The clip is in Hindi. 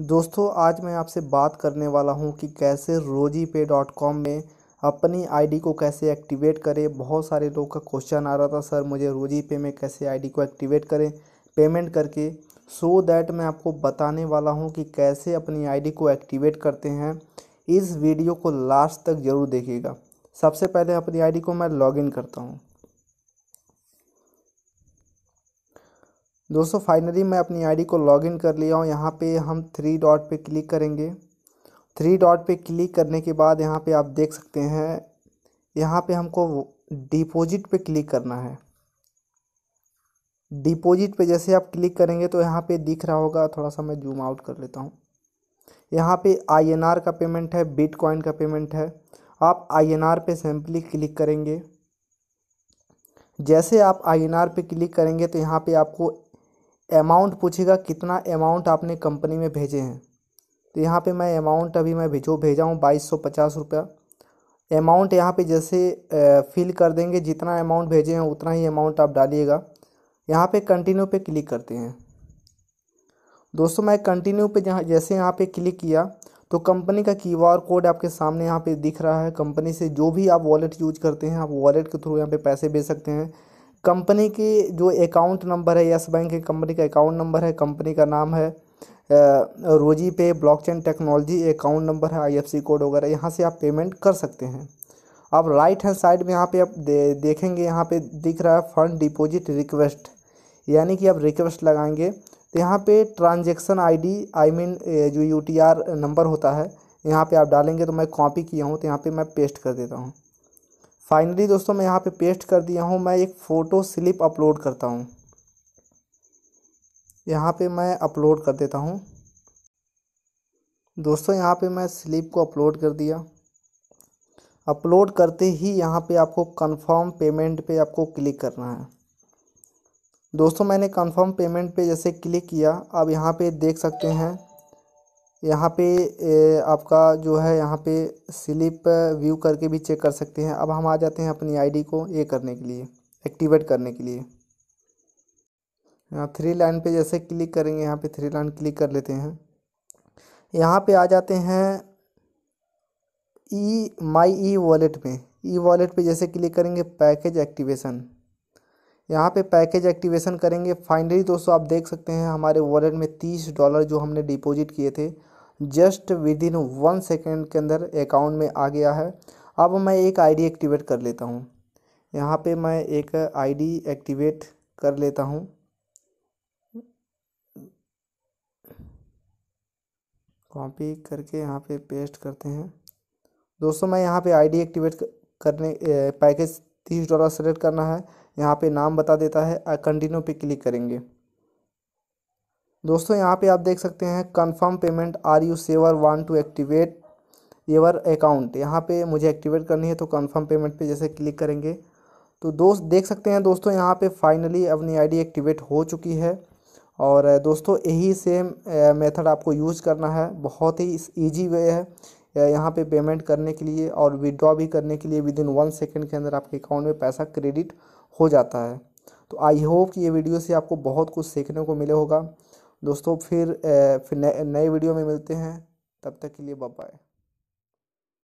दोस्तों आज मैं आपसे बात करने वाला हूं कि कैसे रोजी पे डॉट कॉम में अपनी आईडी को कैसे एक्टिवेट करें बहुत सारे लोग का क्वेश्चन आ रहा था सर मुझे रोजी पे में कैसे आईडी को एक्टिवेट करें पेमेंट करके सो so दैट मैं आपको बताने वाला हूं कि कैसे अपनी आईडी को एक्टिवेट करते हैं इस वीडियो को लास्ट तक ज़रूर देखिएगा सबसे पहले अपनी आई को मैं लॉग करता हूँ दोस्तों फाइनली मैं अपनी आईडी को लॉगिन कर लिया हूँ यहाँ पे हम थ्री डॉट पे क्लिक करेंगे थ्री डॉट पे क्लिक करने के बाद यहाँ पे आप देख सकते हैं यहाँ पे हमको डिपॉजिट पे क्लिक करना है डिपॉजिट पे जैसे आप क्लिक करेंगे तो यहाँ पे दिख रहा होगा थोड़ा सा मैं जूम आउट कर लेता हूँ यहाँ पे आईएनआर का पेमेंट है बिटकॉइन का पेमेंट है आप आईएनआर पे सिंपली क्लिक करेंगे जैसे आप आईएनआर पे क्लिक करेंगे तो यहाँ पे आपको अमाउंट पूछेगा कितना अमाउंट आपने कंपनी में भेजे हैं तो यहाँ पे मैं अमाउंट अभी मैं भेजो भेजा हूँ बाईस सौ पचास रुपया अमाउंट यहाँ पे जैसे फिल कर देंगे जितना अमाउंट भेजे हैं उतना ही अमाउंट आप डालिएगा यहाँ पे कंटिन्यू पे क्लिक करते हैं दोस्तों मैं कंटिन्यू पे जहाँ जैसे यहाँ पे क्लिक किया तो कंपनी का क्यू आर कोड आपके सामने यहाँ पे दिख रहा है कंपनी से जो भी आप वॉलेट यूज करते हैं आप वॉलेट के थ्रू यहाँ पे पैसे भेज सकते हैं कंपनी की जो अकाउंट नंबर है यस बैंक की कंपनी का अकाउंट नंबर है कंपनी का नाम है Rozi pay blockchain technology account number है आईएफसी कोड वगैरह यहाँ से आप पेमेंट कर सकते हैं आप राइट हैंड साइड में यहाँ पे आप दे, देखेंगे यहाँ पे दिख रहा है फंड डिपॉजिट रिक्वेस्ट यानी कि आप रिक्वेस्ट लगाएंगे तो यहाँ पे ट्रांजेक्शन आईडी आई मीन जो यूटीआर नंबर होता है यहाँ पे आप डालेंगे तो मैं कॉपी किया हूँ तो यहाँ पे मैं पेस्ट कर देता हूँ फाइनली दोस्तों मैं यहाँ पे पेस्ट कर दिया हूँ मैं एक फ़ोटो स्लिप अपलोड करता हूँ यहाँ पे मैं अपलोड कर देता हूँ दोस्तों यहाँ पे मैं स्लिप को अपलोड कर दिया अपलोड करते ही यहाँ पे आपको कंफर्म पेमेंट पे आपको क्लिक करना है दोस्तों मैंने कंफर्म पेमेंट पे जैसे क्लिक किया अब यहाँ पे देख सकते हैं यहाँ पे आपका जो है यहाँ पे स्लिप व्यू करके भी चेक कर सकते हैं अब हम आ जाते हैं अपनी आईडी को ये करने के लिए एक्टिवेट करने के लिए यहाँ थ्री लाइन पे जैसे क्लिक करेंगे यहाँ पे थ्री लाइन क्लिक कर लेते हैं यहाँ पे आ जाते हैं ई माई ई वॉलेट में ई वॉलेट पे जैसे क्लिक करेंगे पैकेज एक्टिवेशन यहाँ पे पैकेज एक्टिवेशन करेंगे फाइनली दोस्तों आप देख सकते हैं हमारे वॉलेट में तीस डॉलर जो हमने डिपॉजिट किए थे just with in one second के अंदर अकाउंट में आ गया है अब मैं एक आईडी एक्टिवेट कर लेता हूँ यहाँ पे मैं एक आईडी एक्टिवेट कर लेता हूँ कॉपी करके यहाँ पे पेस्ट करते हैं दोस्तों मैं यहाँ पे आईडी एक्टिवेट करने पैकेज तीस डॉलर सेलेक्ट करना है यहाँ पे नाम बता देता है कंटिन्यू पे क्लिक करेंगे दोस्तों यहाँ पे आप देख सकते हैं confirm payment are you sure want to activate your account यहाँ पे मुझे एक्टिवेट करनी है तो कंफर्म पेमेंट पे जैसे क्लिक करेंगे तो दोस्त देख सकते हैं दोस्तों यहाँ पे फाइनली अपनी आईडी एक्टिवेट हो चुकी है और दोस्तों यही सेम मेथड आपको यूज़ करना है बहुत ही ईजी वे है यहाँ पे पेमेंट करने के लिए और विदड्रॉ भी करने के लिए विद इन वन सेकेंड के अंदर आपके अकाउंट में पैसा क्रेडिट हो जाता है तो आई होप कि ये वीडियो से आपको बहुत कुछ सीखने को मिले होगा दोस्तों फिर फिर नए वीडियो में मिलते हैं तब तक के लिए बाय